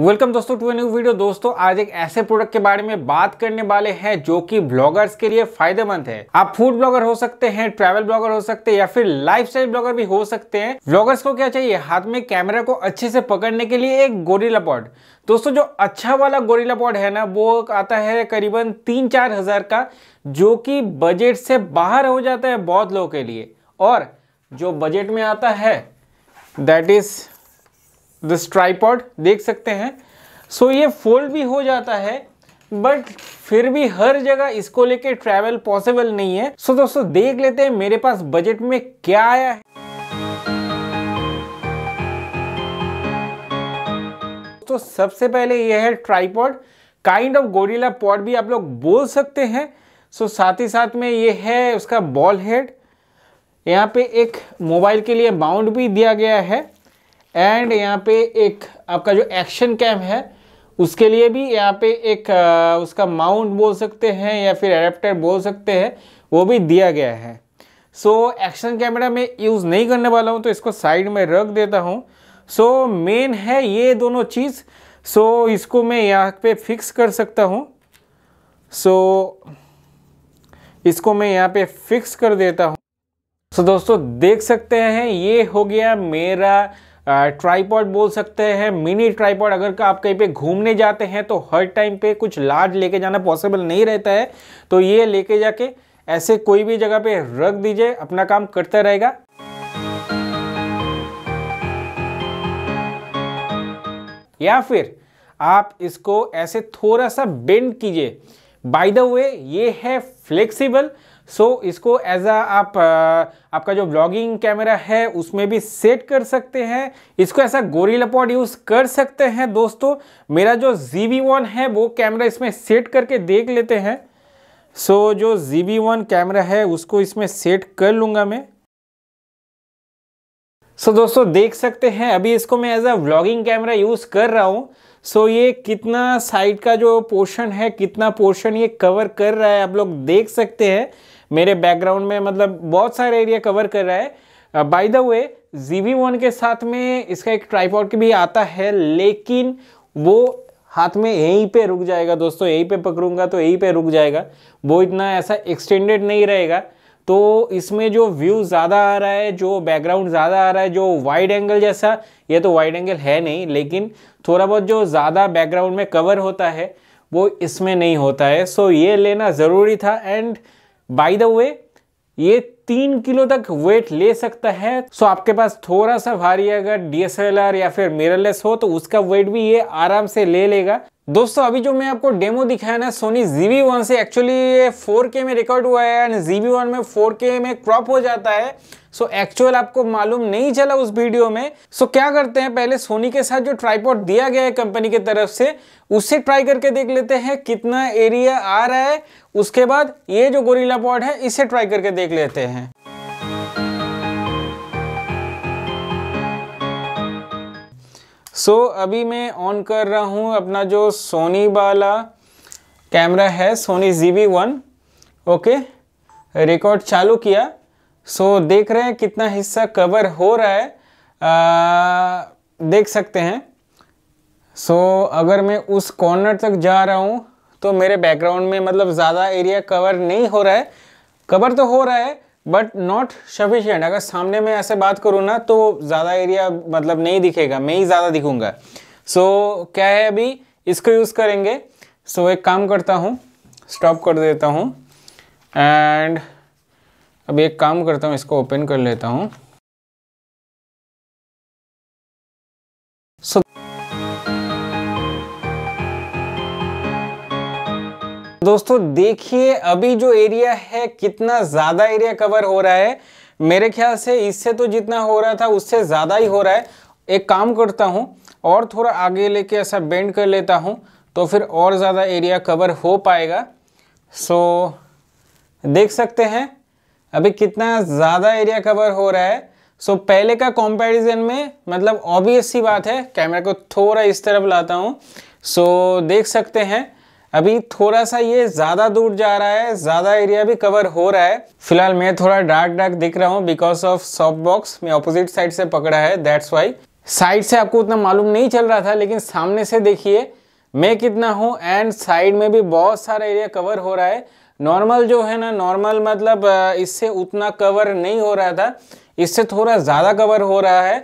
welcome दोस्तों to a new video दोस्तों आज एक ऐसे प्रोडक्ट के बारे में बात करने वाले हैं जो कि ब्लॉगर्स के लिए फायदेमंद है आप फूड ब्लॉगर हो सकते हैं ट्रैवल ब्लॉगर हो सकते हैं या फिर लाइफस्टाइल ब्लॉगर भी हो सकते हैं ब्लॉगर्स को क्या चाहिए हाथ में कैमरा को अच्छे से पकड़ने के लिए एक गोरिला पॉड दोस्तों जो अच्छा वाला गोरिला पॉड है ना वो आता है करीबन तीन चार हजार का जो कि बजट से बाहर हो जाता है बहुत लोगों के लिए और जो बजट में आता है दैट इज दिस ट्राईपॉड देख सकते हैं सो so, ये फोल्ड भी हो जाता है बट फिर भी हर जगह इसको लेके ट्रैवल पॉसिबल नहीं है सो so, दोस्तों देख लेते हैं मेरे पास बजट में क्या आया है तो सबसे पहले ये है tripod kind of gorilla pod भी आप लोग बोल सकते हैं सो so, साथ ही साथ में ये है उसका बॉल हेड यहाँ पे एक मोबाइल के लिए माउंट भी दिया गया है एंड यहाँ पे एक आपका जो एक्शन कैम है उसके लिए भी यहाँ पे एक उसका माउंट बोल सकते हैं या फिर एडेप्टर बोल सकते हैं वो भी दिया गया है सो एक्शन कैमरा मैं यूज़ नहीं करने वाला हूँ तो इसको साइड में रख देता हूँ सो मेन है ये दोनों चीज़ सो so, इसको मैं यहाँ पे फिक्स कर सकता हूँ सो so, इसको मैं यहाँ पे फिक्स कर देता हूँ सो so, दोस्तों देख सकते हैं ये हो गया मेरा ट्राईपॉड बोल सकते हैं मिनी ट्राईपॉड अगर आप कहीं पे घूमने जाते हैं तो हर टाइम पे कुछ लार्ज लेके जाना पॉसिबल नहीं रहता है तो ये लेके जाके ऐसे कोई भी जगह पे रख दीजिए अपना काम करता रहेगा या फिर आप इसको ऐसे थोड़ा सा बेंड कीजिए बाय द वे ये है फ्लेक्सिबल सो so, इसको एज अ आप आपका जो ब्लॉगिंग कैमरा है उसमें भी सेट कर सकते हैं इसको ऐसा गोरी लपॉट यूज़ कर सकते हैं दोस्तों मेरा जो जी बी वन है वो कैमरा इसमें सेट करके देख लेते हैं सो so, जो जी बी वन कैमरा है उसको इसमें सेट कर लूंगा मैं सो so, दोस्तों देख सकते हैं अभी इसको मैं as a vlogging camera use कर रहा हूँ सो so, ये कितना साइड का जो पोर्शन है कितना पोर्शन ये कवर कर रहा है आप लोग देख सकते हैं मेरे बैकग्राउंड में मतलब बहुत सारे एरिया कवर कर रहा है by the way Z V one के साथ में इसका एक ट्राईपॉड भी आता है लेकिन वो हाथ में यहीं पे रुक जाएगा दोस्तों यहीं पे पकड़ूंगा तो यहीं पे रुक जाएगा वो इतना ऐसा एक्सटेंडेड नहीं रहेगा तो इसमें जो व्यू ज़्यादा आ रहा है जो बैकग्राउंड ज़्यादा आ रहा है जो वाइड एंगल जैसा ये तो वाइड एंगल है नहीं लेकिन थोड़ा बहुत जो ज़्यादा बैकग्राउंड में कवर होता है वो इसमें नहीं होता है सो ये लेना ज़रूरी था एंड बाय द वे ये तीन किलो तक वेट ले सकता है सो आपके पास थोड़ा सा भारी अगर डीएसएलआर या फिर मिररलेस हो तो उसका वेट भी ये आराम से ले लेगा दोस्तों अभी जो मैं आपको डेमो दिखाया ना सोनी जीवी वन से एक्चुअली ये के में रिकॉर्ड हुआ है एंड जीवी वन में के में क्रॉप हो जाता है सो so, एक्चुअल आपको मालूम नहीं चला उस वीडियो में सो so, क्या करते हैं पहले सोनी के साथ जो ट्राईपोर्ट दिया गया है कंपनी की तरफ से उससे ट्राई करके देख लेते हैं कितना एरिया आ रहा है उसके बाद ये जो गोरीला पॉड है इसे ट्राई करके देख लेते हैं सो so, अभी मैं ऑन कर रहा हूँ अपना जो सोनी वाला कैमरा है Sony Z one okay record चालू किया सो so, देख रहे हैं कितना हिस्सा कवर हो रहा है आ, देख सकते हैं सो so, अगर मैं उस कॉर्नर तक जा रहा हूँ तो मेरे बैकग्राउंड में मतलब ज़्यादा एरिया कवर नहीं हो रहा है कवर तो हो रहा है बट नॉट सफिशियंट अगर सामने में ऐसे बात करूँ ना तो ज़्यादा एरिया मतलब नहीं दिखेगा मैं ही ज़्यादा दिखूँगा सो so, क्या है अभी इसको यूज़ करेंगे सो so, एक काम करता हूँ स्टॉप कर देता हूँ एंड अब एक काम करता हूँ इसको ओपन कर लेता हूँ दोस्तों देखिए अभी जो एरिया है कितना ज़्यादा एरिया कवर हो रहा है मेरे ख्याल से इससे तो जितना हो रहा था उससे ज़्यादा ही हो रहा है एक काम करता हूं और थोड़ा आगे लेके ऐसा बेंड कर लेता हूं तो फिर और ज़्यादा एरिया कवर हो पाएगा सो देख सकते हैं अभी कितना ज़्यादा एरिया कवर हो रहा है सो so, पहले का कंपैरिजन में मतलब ऑब्वियस सी बात है कैमरा को थोड़ा इस तरफ लाता हूँ सो so, देख सकते हैं अभी थोड़ा सा ये ज़्यादा दूर जा रहा है ज़्यादा एरिया भी कवर हो रहा है फिलहाल मैं थोड़ा डार्क डार्क दिख रहा हूँ बिकॉज ऑफ सॉफ्ट बॉक्स मैं अपोजिट साइड से पकड़ा है दैट्स वाई साइड से आपको उतना मालूम नहीं चल रहा था लेकिन सामने से देखिए मैं कितना हूँ एंड साइड में भी बहुत सारा एरिया कवर हो रहा है नॉर्मल जो है ना नॉर्मल मतलब इससे उतना कवर नहीं हो रहा था इससे थोड़ा ज़्यादा कवर हो रहा है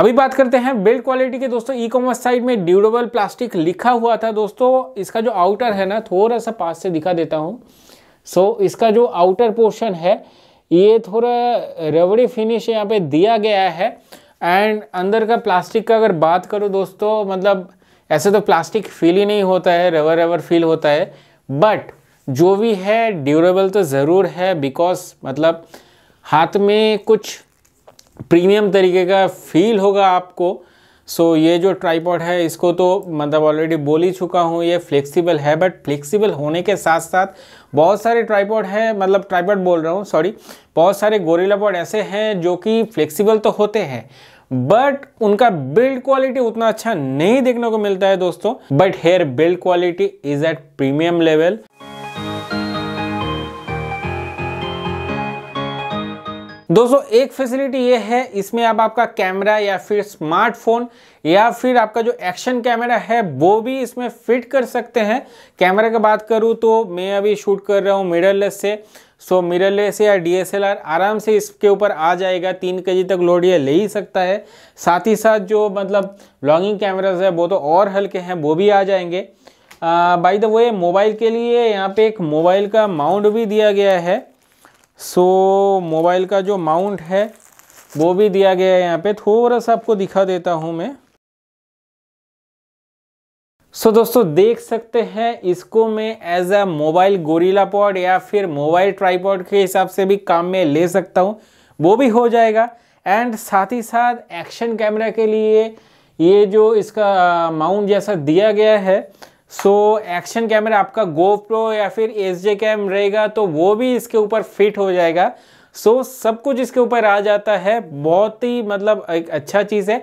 अभी बात करते हैं बिल्ड क्वालिटी के दोस्तों ई कॉमर्स साइट में ड्यूरेबल प्लास्टिक लिखा हुआ था दोस्तों इसका जो आउटर है ना थोड़ा सा पास से दिखा देता हूँ सो so, इसका जो आउटर पोर्शन है ये थोड़ा रबड़ी फिनिश यहाँ पे दिया गया है एंड अंदर का प्लास्टिक का अगर बात करो दोस्तों मतलब ऐसे तो प्लास्टिक फील ही नहीं होता है रबर रबर फील होता है बट जो भी है ड्यूरेबल तो ज़रूर है बिकॉज मतलब हाथ में कुछ प्रीमियम तरीके का फील होगा आपको सो so, ये जो ट्राईपॉड है इसको तो मतलब ऑलरेडी बोल ही चुका हूँ ये फ्लेक्सिबल है बट फ्लेक्सिबल होने के साथ साथ बहुत सारे ट्राईपॉड हैं मतलब ट्राईपॉड बोल रहा हूँ सॉरी बहुत सारे पॉड ऐसे हैं जो कि फ्लेक्सिबल तो होते हैं बट उनका बिल्ड क्वालिटी उतना अच्छा नहीं देखने को मिलता है दोस्तों but here build quality is at premium level दोस्तों एक फैसिलिटी ये है इसमें आप आपका कैमरा या फिर स्मार्टफोन या फिर आपका जो एक्शन कैमरा है वो भी इसमें फिट कर सकते हैं कैमरा की बात करूं तो मैं अभी शूट कर रहा हूं मिररलेस से सो मिररलेस या डीएसएलआर आराम से इसके ऊपर आ जाएगा तीन के तक लोड यह ले ही सकता है साथ ही साथ जो मतलब ब्लॉगिंग कैमराज है वो तो और हल्के हैं वो भी आ जाएंगे बाई द वे मोबाइल के लिए यहाँ पे एक मोबाइल का माउंट भी दिया गया है सो so, मोबाइल का जो माउंट है वो भी दिया गया है यहाँ पे थोड़ा सा आपको दिखा देता हूँ मैं सो दोस्तों देख सकते हैं इसको मैं as a mobile gorilla pod या फिर मोबाइल ट्राईपॉड के हिसाब से भी काम में ले सकता हूँ वो भी हो जाएगा एंड साथ ही साथ एक्शन कैमरा के लिए ये जो इसका माउंट जैसा दिया गया है सो एक्शन कैमरा आपका गोप्रो या फिर एस जे कैम रहेगा तो वो भी इसके ऊपर फिट हो जाएगा सो so, सब कुछ इसके ऊपर आ जाता है बहुत ही मतलब एक अच्छा चीज़ है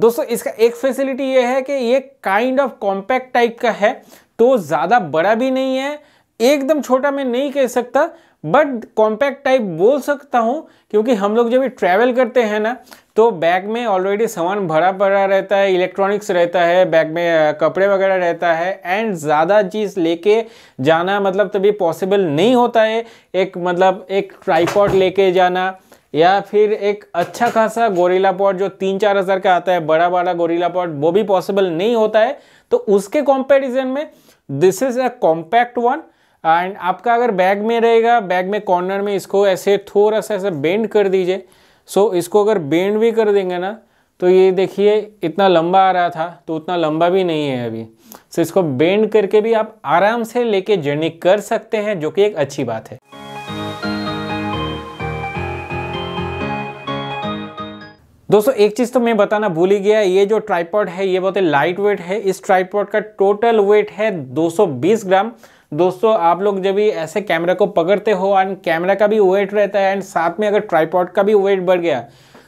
दोस्तों इसका एक फैसिलिटी ये है कि ये काइंड ऑफ कॉम्पैक्ट टाइप का है तो ज़्यादा बड़ा भी नहीं है एकदम छोटा मैं नहीं कह सकता बट कॉम्पैक्ट टाइप बोल सकता हूँ क्योंकि हम लोग जब ट्रैवल करते हैं ना तो बैग में ऑलरेडी सामान भरा भरा रहता है इलेक्ट्रॉनिक्स रहता है बैग में कपड़े वगैरह रहता है एंड ज़्यादा चीज़ लेके जाना मतलब तभी पॉसिबल नहीं होता है एक मतलब एक ट्राईपॉड लेके जाना या फिर एक अच्छा खासा गोरीला पॉट जो तीन चार हज़ार का आता है बड़ा बड़ा गोरीला पॉट वो भी पॉसिबल नहीं होता है तो उसके कंपैरिजन में this is a compact one and आपका अगर बैग में रहेगा बैग में कॉर्नर में इसको ऐसे थोड़ा सा ऐसे बेंड कर दीजिए सो so, इसको अगर बेंड भी कर देंगे ना तो ये देखिए इतना लंबा आ रहा था तो उतना लंबा भी नहीं है अभी सो so, इसको बेंड करके भी आप आराम से लेके जर्नी कर सकते हैं जो कि एक अच्छी बात है दोस्तों एक चीज़ तो मैं बताना भूल ही गया ये जो ट्राईपॉड है ये बहुत ही लाइट वेट है इस ट्राईपॉड का टोटल वेट है 220 ग्राम दोस्तों आप लोग जब भी ऐसे कैमरा को पकड़ते हो एंड कैमरा का भी वेट रहता है एंड साथ में अगर ट्राईपॉड का भी वेट बढ़ गया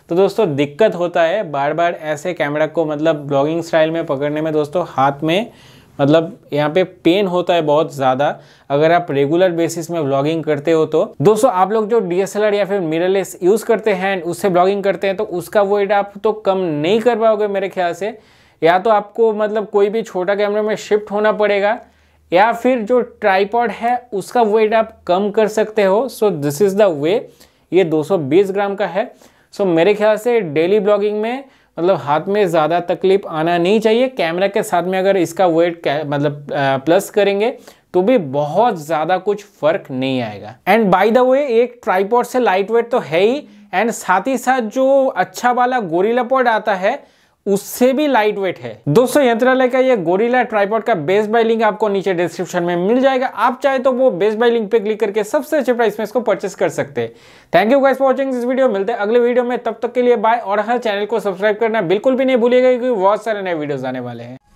तो दोस्तों दिक्कत होता है बार बार ऐसे कैमरा को मतलब ब्लॉगिंग स्टाइल में पकड़ने में दोस्तों हाथ में मतलब यहाँ पे पेन होता है बहुत ज़्यादा अगर आप रेगुलर बेसिस में ब्लॉगिंग करते हो तो दोस्तों आप लोग जो डी या फिर मिररलेस यूज़ करते हैं उससे ब्लॉगिंग करते हैं तो उसका वेट आप तो कम नहीं कर पाओगे मेरे ख्याल से या तो आपको मतलब कोई भी छोटा कैमरे में शिफ्ट होना पड़ेगा या फिर जो ट्राईपॉड है उसका वेट आप कम कर सकते हो so this is the way ये 220 ग्राम का है सो so, मेरे ख्याल से डेली ब्लॉगिंग में मतलब हाथ में ज़्यादा तकलीफ आना नहीं चाहिए कैमरा के साथ में अगर इसका वेट मतलब प्लस करेंगे तो भी बहुत ज़्यादा कुछ फर्क नहीं आएगा एंड बाय द वे एक ट्राईपॉड से लाइट वेट तो है ही एंड साथ ही साथ जो अच्छा वाला गोरीला पॉड आता है उससे भी लाइट वेट है दोस्तों यंत्रालय का ये गोरिला ट्राइपॉड का बेस बाई लिंक आपको नीचे डिस्क्रिप्शन में मिल जाएगा आप चाहे तो वो बेस बाई लिंक पे क्लिक करके सबसे अच्छे प्राइस में इसको परचेस कर सकते हैं thank you guys for watching this video मिलते हैं अगले वीडियो में तब तक के लिए बाय और हर चैनल को सब्सक्राइब करना बिल्कुल भी नहीं भूलिएगा क्योंकि बहुत सारे नए वीडियोज आने वाले हैं